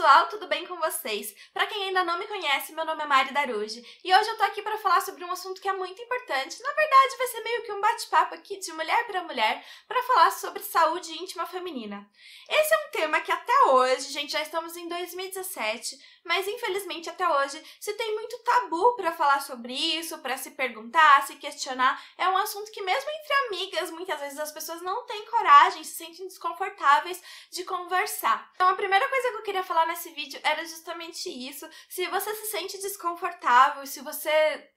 pessoal, tudo bem com vocês? Para quem ainda não me conhece, meu nome é Mari Daruji e hoje eu tô aqui para falar sobre um assunto que é muito importante. Na verdade, vai ser meio que um bate-papo aqui de mulher para mulher para falar sobre saúde íntima feminina. Esse é um tema que até hoje, gente, já estamos em 2017, mas infelizmente até hoje se tem muito tabu para falar sobre isso, para se perguntar, se questionar. É um assunto que mesmo entre amigas, muitas vezes as pessoas não têm coragem, se sentem desconfortáveis de conversar. Então, a primeira coisa que eu queria falar nesse vídeo era justamente isso. Se você se sente desconfortável, se você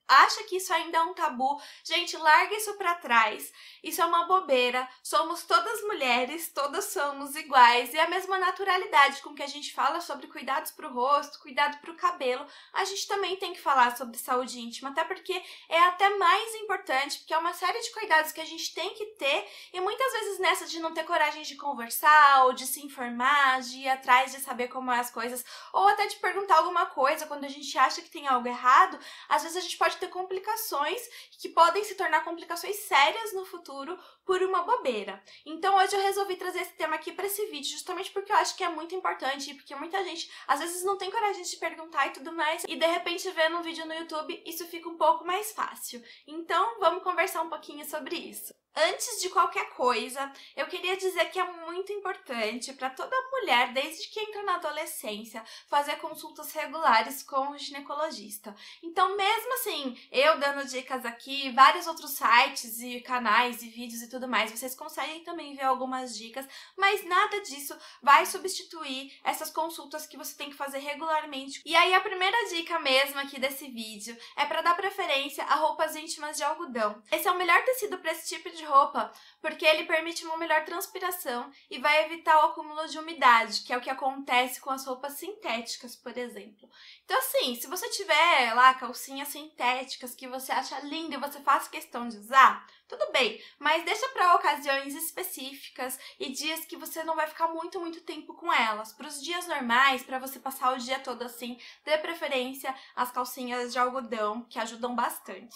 acha que isso ainda é um tabu, gente, larga isso para trás. Isso é uma bobeira. Somos todas mulheres, todas somos iguais e é a mesma naturalidade com que a gente fala sobre cuidados para o rosto, cuidado para o cabelo, a gente também tem que falar sobre saúde íntima, até porque é até mais importante, porque é uma série de cuidados que a gente tem que ter e muitas vezes nessa de não ter coragem de conversar ou de se informar, de ir atrás de saber como é as coisas, ou até de perguntar alguma coisa quando a gente acha que tem algo errado, às vezes a gente pode ter complicações que podem se tornar complicações sérias no futuro por uma bobeira. Então hoje eu resolvi trazer esse tema aqui para esse vídeo, justamente porque eu acho que é muito importante e porque muita gente às vezes não tem coragem de perguntar e tudo mais, e de repente vendo um vídeo no YouTube, isso fica um pouco mais fácil. Então vamos conversar um pouquinho sobre isso. Antes de qualquer coisa, eu queria dizer que é muito importante para toda mulher, desde que entra na adolescência, fazer consultas regulares com o ginecologista. Então, mesmo assim, eu dando dicas aqui, vários outros sites e canais e vídeos e tudo mais, vocês conseguem também ver algumas dicas, mas nada disso vai substituir essas consultas que você tem que fazer regularmente. E aí, a primeira dica mesmo aqui desse vídeo é para dar preferência a roupas íntimas de algodão. Esse é o melhor tecido para esse tipo de de roupa, porque ele permite uma melhor transpiração e vai evitar o acúmulo de umidade, que é o que acontece com as roupas sintéticas, por exemplo. Então, assim, se você tiver lá calcinhas sintéticas que você acha linda e você faz questão de usar, tudo bem, mas deixa para ocasiões específicas e dias que você não vai ficar muito, muito tempo com elas. Para os dias normais, para você passar o dia todo assim, dê preferência às calcinhas de algodão, que ajudam bastante.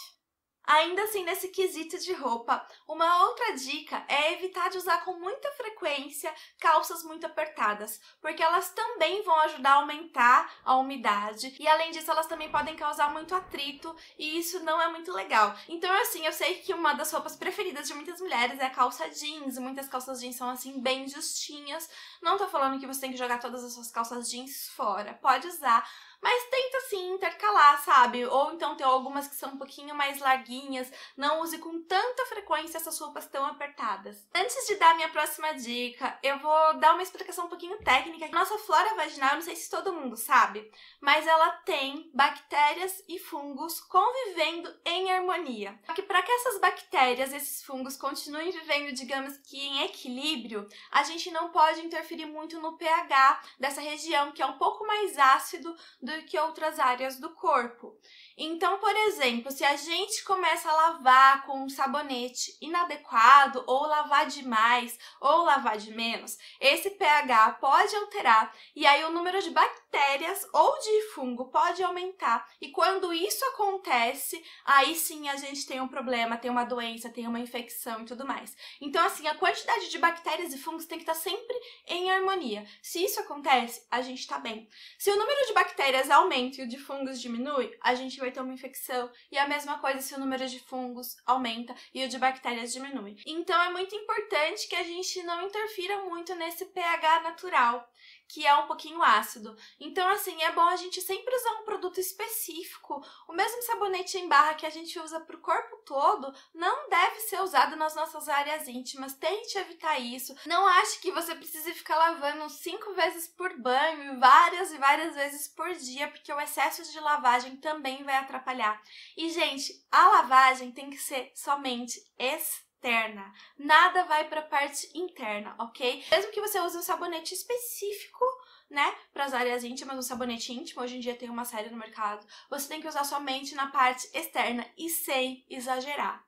Ainda assim, nesse quesito de roupa, uma outra dica é evitar de usar com muita frequência calças muito apertadas, porque elas também vão ajudar a aumentar a umidade e, além disso, elas também podem causar muito atrito e isso não é muito legal. Então, assim, eu sei que uma das roupas preferidas de muitas mulheres é a calça jeans, muitas calças jeans são assim bem justinhas. Não tô falando que você tem que jogar todas as suas calças jeans fora, pode usar, mas tenta sim intercalar, sabe? Ou então tem algumas que são um pouquinho mais larguinhas, não use com tanta frequência essas roupas tão apertadas. Antes de dar minha próxima dica, eu vou dar uma explicação um pouquinho técnica. Nossa flora vaginal, eu não sei se todo mundo sabe, mas ela tem bactérias e fungos convivendo em harmonia. Só que para que essas bactérias, esses fungos continuem vivendo, digamos que em equilíbrio, a gente não pode interferir muito no pH dessa região, que é um pouco mais ácido do que outras áreas do corpo. Então, por exemplo, se a gente começa a lavar com um sabonete inadequado, ou lavar demais, ou lavar de menos, esse pH pode alterar e aí o número de bactérias ou de fungo pode aumentar. E quando isso acontece, aí sim a gente tem um problema, tem uma doença, tem uma infecção e tudo mais. Então, assim, a quantidade de bactérias e fungos tem que estar tá sempre em harmonia. Se isso acontece, a gente está bem. Se o número de bactérias aumenta e o de fungos diminui, a gente vai ter é uma infecção. E a mesma coisa se o número de fungos aumenta e o de bactérias diminui. Então é muito importante que a gente não interfira muito nesse pH natural que é um pouquinho ácido. Então, assim, é bom a gente sempre usar um produto específico. O mesmo sabonete em barra que a gente usa para o corpo todo não deve ser usado nas nossas áreas íntimas. Tente evitar isso. Não ache que você precisa ficar lavando cinco vezes por banho, várias e várias vezes por dia, porque o excesso de lavagem também vai atrapalhar. E, gente, a lavagem tem que ser somente esse externa. Nada vai para a parte interna, ok? Mesmo que você use um sabonete específico, né, para as áreas íntimas, um sabonete íntimo, hoje em dia tem uma série no mercado. Você tem que usar somente na parte externa e sem exagerar,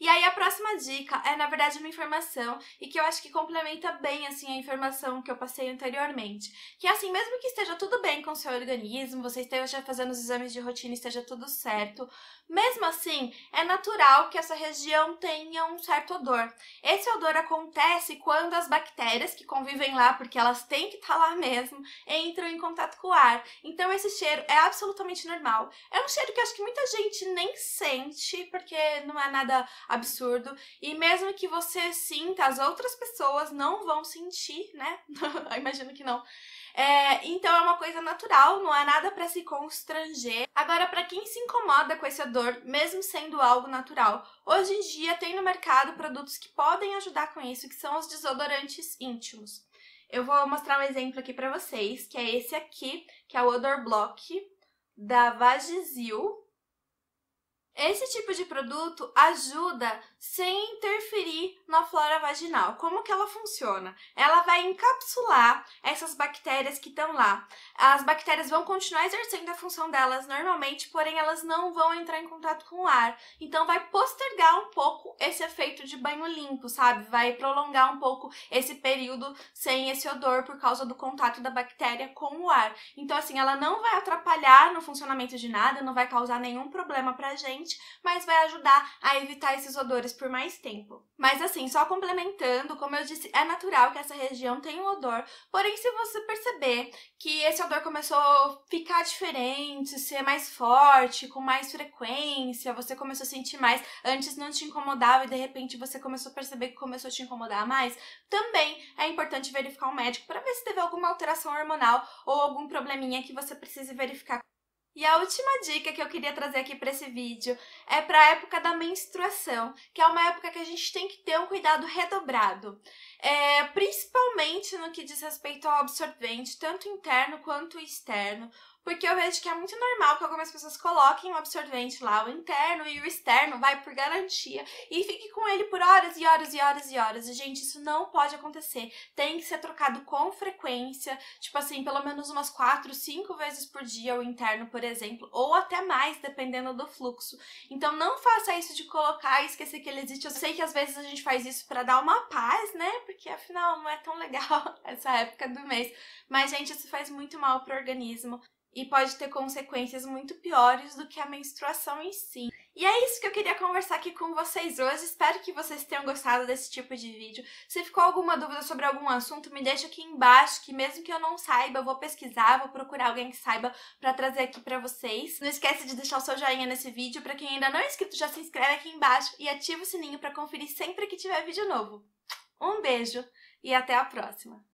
e aí a próxima dica é, na verdade, uma informação e que eu acho que complementa bem assim a informação que eu passei anteriormente. Que é assim, mesmo que esteja tudo bem com o seu organismo, você esteja fazendo os exames de rotina e esteja tudo certo, mesmo assim, é natural que essa região tenha um certo odor. Esse odor acontece quando as bactérias que convivem lá, porque elas têm que estar tá lá mesmo, entram em contato com o ar. Então esse cheiro é absolutamente normal. É um cheiro que acho que muita gente nem sente, porque não é nada absurdo. E mesmo que você sinta, as outras pessoas não vão sentir, né? Imagino que não. É, então é uma coisa natural, não é nada para se constranger. Agora, para quem se incomoda com esse odor, mesmo sendo algo natural, hoje em dia tem no mercado produtos que podem ajudar com isso, que são os desodorantes íntimos. Eu vou mostrar um exemplo aqui para vocês, que é esse aqui, que é o Odor Block da Vagizil esse tipo de produto ajuda sem interferir na flora vaginal. Como que ela funciona? Ela vai encapsular essas bactérias que estão lá. As bactérias vão continuar exercendo a função delas normalmente, porém elas não vão entrar em contato com o ar. Então vai postergar um pouco esse efeito de banho limpo, sabe? Vai prolongar um pouco esse período sem esse odor por causa do contato da bactéria com o ar. Então assim, ela não vai atrapalhar no funcionamento de nada, não vai causar nenhum problema pra gente mas vai ajudar a evitar esses odores por mais tempo. Mas assim, só complementando, como eu disse, é natural que essa região tenha um odor, porém se você perceber que esse odor começou a ficar diferente, ser mais forte, com mais frequência, você começou a sentir mais, antes não te incomodava e de repente você começou a perceber que começou a te incomodar mais, também é importante verificar o um médico para ver se teve alguma alteração hormonal ou algum probleminha que você precise verificar e a última dica que eu queria trazer aqui para esse vídeo é para a época da menstruação, que é uma época que a gente tem que ter um cuidado redobrado, é, principalmente no que diz respeito ao absorvente, tanto interno quanto externo, porque eu vejo que é muito normal que algumas pessoas coloquem o um absorvente lá, o interno e o externo, vai por garantia, e fique com ele por horas e horas e horas e horas. E, gente, isso não pode acontecer. Tem que ser trocado com frequência, tipo assim, pelo menos umas 4, 5 vezes por dia o interno, por exemplo, ou até mais, dependendo do fluxo. Então não faça isso de colocar e esquecer que ele existe. Eu sei que às vezes a gente faz isso para dar uma paz, né? Porque afinal não é tão legal essa época do mês. Mas, gente, isso faz muito mal pro organismo e pode ter consequências muito piores do que a menstruação em si. E é isso que eu queria conversar aqui com vocês hoje. Espero que vocês tenham gostado desse tipo de vídeo. Se ficou alguma dúvida sobre algum assunto, me deixa aqui embaixo, que mesmo que eu não saiba, eu vou pesquisar, vou procurar alguém que saiba para trazer aqui para vocês. Não esquece de deixar o seu joinha nesse vídeo. Para quem ainda não é inscrito, já se inscreve aqui embaixo e ativa o sininho para conferir sempre que tiver vídeo novo. Um beijo e até a próxima!